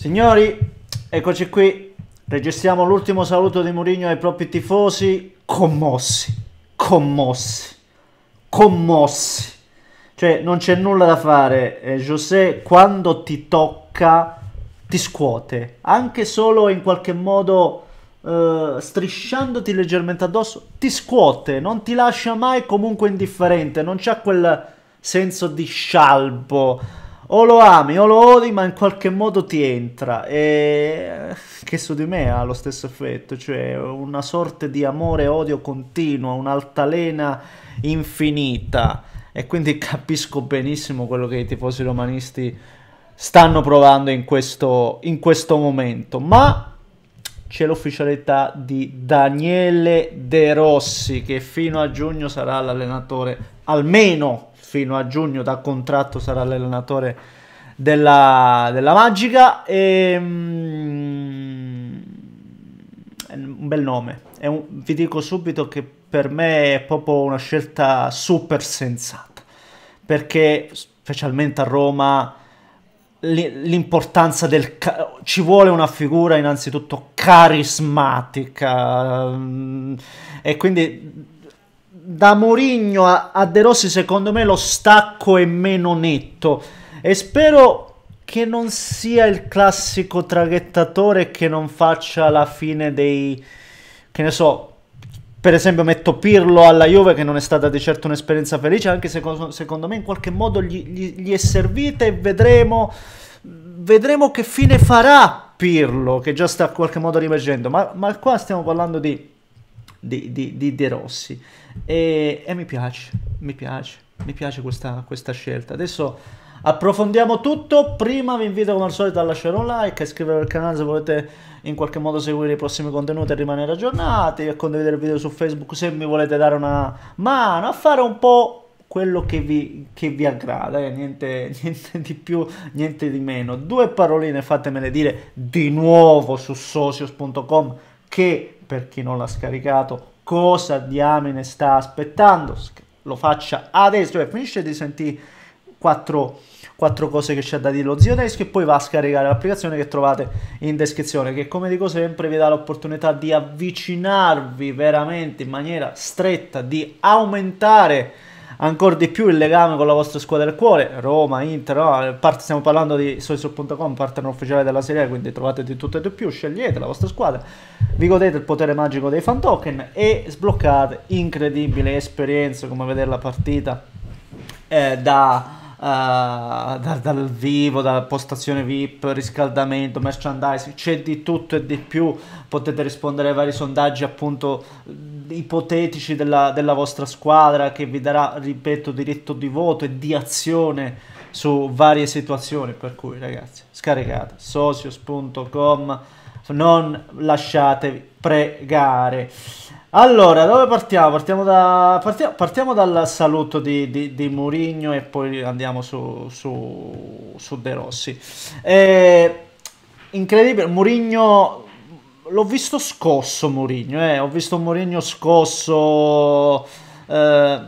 Signori, eccoci qui, registriamo l'ultimo saluto di Mourinho ai propri tifosi, commossi, commossi, commossi. Cioè, non c'è nulla da fare, eh, José quando ti tocca ti scuote, anche solo in qualche modo eh, strisciandoti leggermente addosso, ti scuote, non ti lascia mai comunque indifferente, non c'è quel senso di scialbo o lo ami o lo odi, ma in qualche modo ti entra. E che su di me ha lo stesso effetto, cioè una sorta di amore e odio continua, un'altalena infinita. E quindi capisco benissimo quello che i tifosi romanisti stanno provando in questo, in questo momento. Ma c'è l'ufficialità di Daniele De Rossi che fino a giugno sarà l'allenatore, almeno fino a giugno da contratto sarà l'allenatore della, della Magica. E, um, un bel nome, un, vi dico subito che per me è proprio una scelta super sensata, perché specialmente a Roma l'importanza del... ci vuole una figura innanzitutto carismatica mm, e quindi da Mourinho a, a De Rossi secondo me lo stacco è meno netto e spero che non sia il classico traghettatore che non faccia la fine dei che ne so per esempio metto Pirlo alla Juve che non è stata di certo un'esperienza felice anche se secondo me in qualche modo gli, gli, gli è servita e vedremo, vedremo che fine farà Pirlo che già sta in qualche modo rimergendo ma, ma qua stiamo parlando di di, di, di De Rossi e, e mi piace mi piace mi piace questa, questa scelta adesso approfondiamo tutto. Prima vi invito come al solito a lasciare un like, a iscrivervi al canale se volete in qualche modo seguire i prossimi contenuti e rimanere aggiornati, a condividere il video su Facebook se mi volete dare una mano, a fare un po' quello che vi, che vi aggrada, eh? niente, niente, di più, niente di meno. Due paroline fatemele dire di nuovo su socios.com che per chi non l'ha scaricato cosa diamine sta aspettando? Lo faccia adesso, cioè finisce di sentire quattro, quattro cose che c'è da dire lo zio tedesco e poi va a scaricare l'applicazione che trovate in descrizione che come dico sempre vi dà l'opportunità di avvicinarvi veramente in maniera stretta, di aumentare ancora di più il legame con la vostra squadra del cuore, Roma, Inter, no? Part stiamo parlando di soisul.com, partner ufficiale della serie, quindi trovate di tutto e di più, scegliete la vostra squadra, vi godete il potere magico dei fan token e sbloccate incredibile esperienza come vedere la partita eh, da eh, da, dal vivo, dalla postazione VIP, riscaldamento, merchandising, c'è di tutto e di più. Potete rispondere ai vari sondaggi appunto ipotetici della, della vostra squadra che vi darà, ripeto, diritto di voto e di azione su varie situazioni. Per cui, ragazzi, scaricate socios.com, non lasciatevi pregare. Allora, dove partiamo? Partiamo, da, partiamo, partiamo dal saluto di, di, di Murigno e poi andiamo su, su, su De Rossi. Eh, incredibile, Murigno l'ho visto scosso Mourinho, eh. ho visto Mourinho scosso. Eh,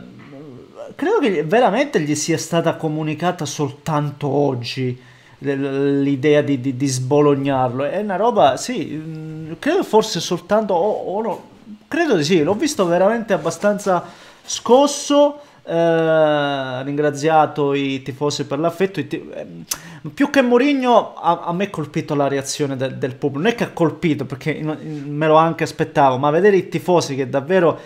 credo che veramente gli sia stata comunicata soltanto oggi l'idea di, di, di, sbolognarlo. È una roba, sì, mm, credo forse soltanto o, o Credo di sì, l'ho visto veramente abbastanza scosso. Eh, ringraziato i tifosi per l'affetto. Tif eh, più che Mourinho, a, a, me è colpito la reazione de del pubblico. Non è che ha colpito, perché in, in, me lo anche aspettavo, ma vedere i tifosi che davvero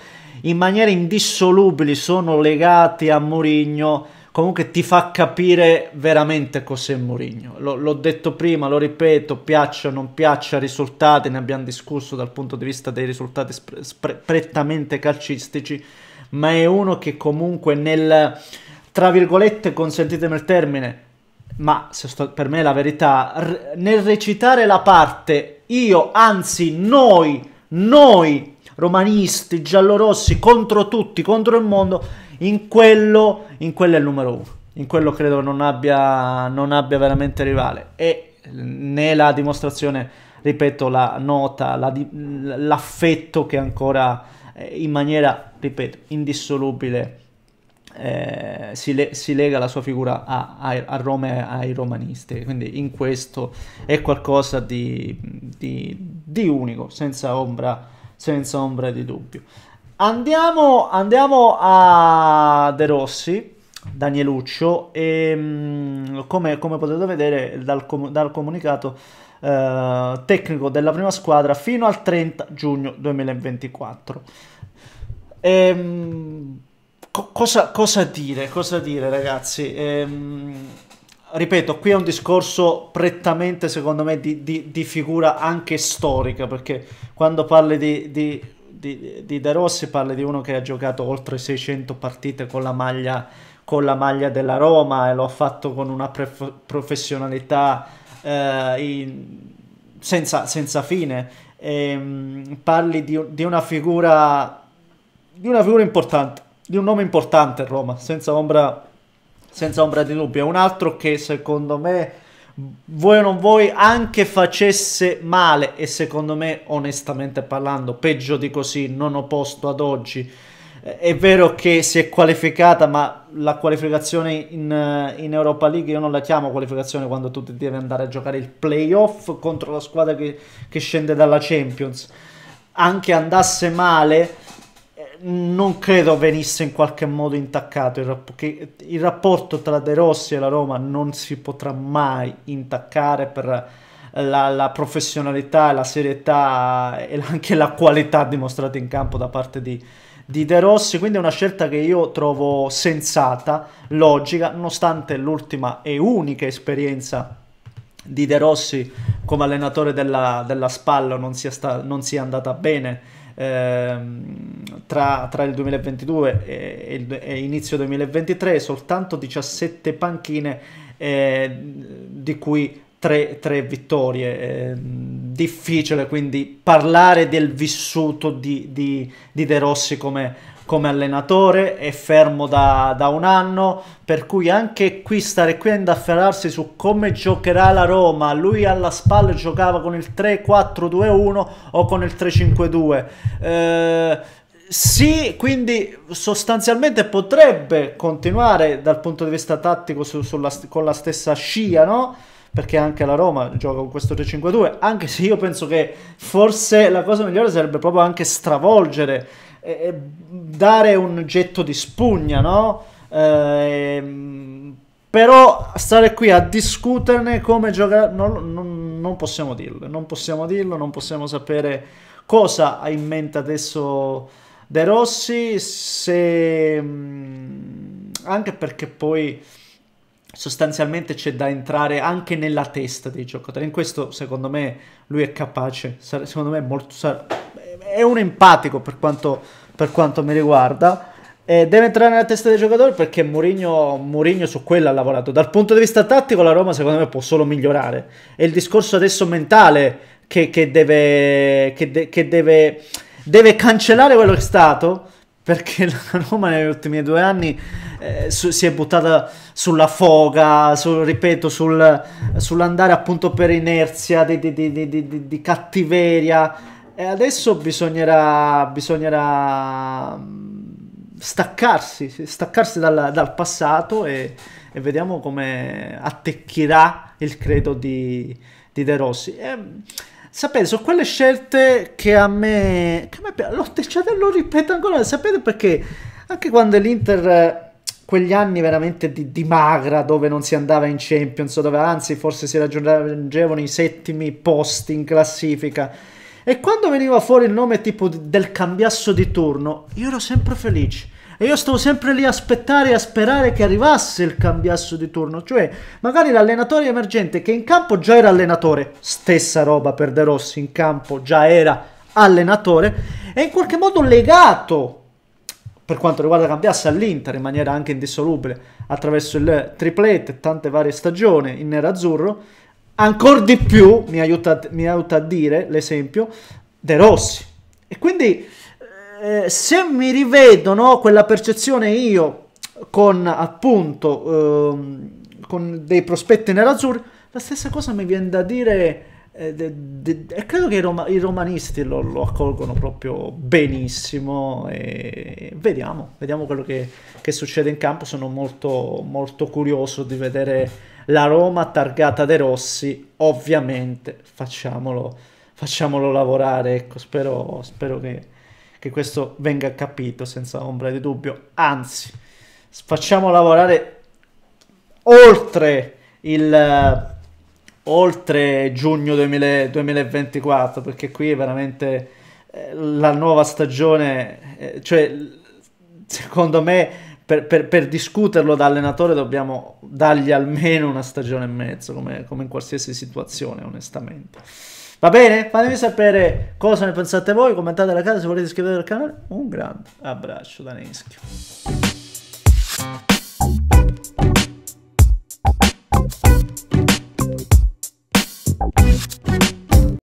in maniera indissolubile sono legati a Mourinho comunque ti fa capire veramente cos'è Mourinho. l'ho detto prima, lo ripeto, piaccia o non piaccia, risultati, ne abbiamo discusso dal punto di vista dei risultati prettamente calcistici, ma è uno che comunque nel, tra virgolette, consentitemi il termine, ma sto, per me è la verità, nel recitare la parte io, anzi noi, noi romanisti, giallorossi, contro tutti, contro il mondo, in quello, in quello è il numero uno. In quello credo non abbia, non abbia veramente rivale. E nella dimostrazione, ripeto, la nota, la, l'affetto che ancora eh, in maniera, ripeto, indissolubile eh, si, le, si, lega la sua figura a, a, a Roma e ai romanisti. Quindi in questo è qualcosa di, di, di unico, senza ombra, senza ombra di dubbio. Andiamo, andiamo a De Rossi, Danieluccio, e ehm, come, come, potete vedere dal, com dal comunicato eh, tecnico della prima squadra fino al 30 giugno 2024. E, ehm, co cosa, cosa, dire, cosa dire ragazzi? E, ehm, ripeto, qui è un discorso prettamente, secondo me, di, di, di figura anche storica, perché quando parli di, di di, di De Rossi parli di uno che ha giocato oltre 600 partite con la maglia, con la maglia della Roma e lo ha fatto con una professionalità eh, in, senza, senza, fine. E, ehm, parli di, di, una figura, di una figura importante, di un nome importante a Roma, senza ombra, senza ombra di dubbio. Un altro che secondo me vuoi o non vuoi, anche facesse male, e secondo me, onestamente parlando, peggio di così non ho posto ad oggi. Eh, è vero che si è qualificata, ma la qualificazione in, eh, in Europa League io non la chiamo qualificazione quando tu devi andare a giocare il playoff contro la squadra che, che scende dalla Champions. Anche andasse male, non credo venisse in qualche modo intaccato, il, rap che il rapporto tra De Rossi e la Roma non si potrà mai intaccare per la, la professionalità, la serietà e anche la qualità dimostrata in campo da parte di, di De Rossi, quindi è una scelta che io trovo sensata, logica, nonostante l'ultima e unica esperienza di De Rossi come allenatore della, della Spalla non sia, non sia andata bene Ehm, tra, tra, il 2022 e, e inizio 2023 soltanto 17 panchine eh, di cui 3, 3 vittorie. Eh, difficile quindi parlare del vissuto di, di, di De Rossi come come allenatore, è fermo da, da, un anno, per cui anche qui stare qui ad indafferrarsi su come giocherà la Roma, lui alla spalla giocava con il 3-4-2-1 o con il 3-5-2. Eh, sì, quindi sostanzialmente potrebbe continuare dal punto di vista tattico su, sulla, con la stessa scia, no? perché anche la Roma gioca con questo 3-5-2, anche se io penso che forse la cosa migliore sarebbe proprio anche stravolgere eh, eh, dare un getto di spugna, no? Eh, però stare qui a discuterne come giocare non, non, non, possiamo dirlo, non possiamo dirlo, non possiamo sapere cosa ha in mente adesso De Rossi, se, mm, anche perché poi sostanzialmente c'è da entrare anche nella testa dei giocatori. In questo secondo me lui è capace, secondo me molto, è un empatico per quanto, per quanto mi riguarda. Eh, deve entrare nella testa dei giocatori perché Mourinho, Mourinho, su quello ha lavorato. Dal punto di vista tattico la Roma secondo me può solo migliorare. È il discorso adesso mentale che, che, deve, che, de, che deve, deve, cancellare quello che è stato perché la Roma negli ultimi due anni eh, su, si è buttata sulla foga, sul, ripeto, sul, sull'andare appunto per inerzia, di, di, di, di cattiveria e adesso bisognerà, bisognerà mm, staccarsi, staccarsi dal, dal passato e, e, vediamo come attecchirà il credo di, di De Rossi. E, mm, sapete, sono quelle scelte che a me... Che a me l'ho tecciata lo ripeto ancora, sapete perché? Anche quando l'Inter quegli anni veramente di, di, magra dove non si andava in Champions, dove anzi forse si raggiungevano i settimi posti in classifica e quando veniva fuori il nome tipo del cambiasso di turno, io ero sempre felice. E io stavo sempre lì a aspettare e a sperare che arrivasse il cambiasso di turno. Cioè, magari l'allenatore emergente che in campo già era allenatore, stessa roba per De Rossi, in campo già era allenatore, è in qualche modo legato, per quanto riguarda cambiasse all'Inter in maniera anche indissolubile, attraverso il triplete, tante varie stagioni in nero-azzurro, ancora di più, mi aiuta, mi aiuta a dire l'esempio, De Rossi. E quindi eh, se mi rivedo no, quella percezione io con appunto eh, con dei prospetti nerazzurri, la stessa cosa mi viene da dire eh, e credo che i, Roma, i romanisti lo, lo, accolgono proprio benissimo e vediamo, vediamo quello che, che, succede in campo sono molto, molto curioso di vedere la Roma targata De Rossi ovviamente facciamolo, facciamolo lavorare ecco, spero, spero che, che questo venga capito senza ombra di dubbio anzi facciamo lavorare oltre il oltre giugno 2000, 2024, perché qui è veramente eh, la nuova stagione, eh, cioè secondo me per, per, per, discuterlo da allenatore dobbiamo dargli almeno una stagione e mezzo, come, come in qualsiasi situazione, onestamente. Va bene? Fatemi sapere cosa ne pensate voi, commentate la casa se volete iscrivervi al canale. Un grande abbraccio da Neschio. you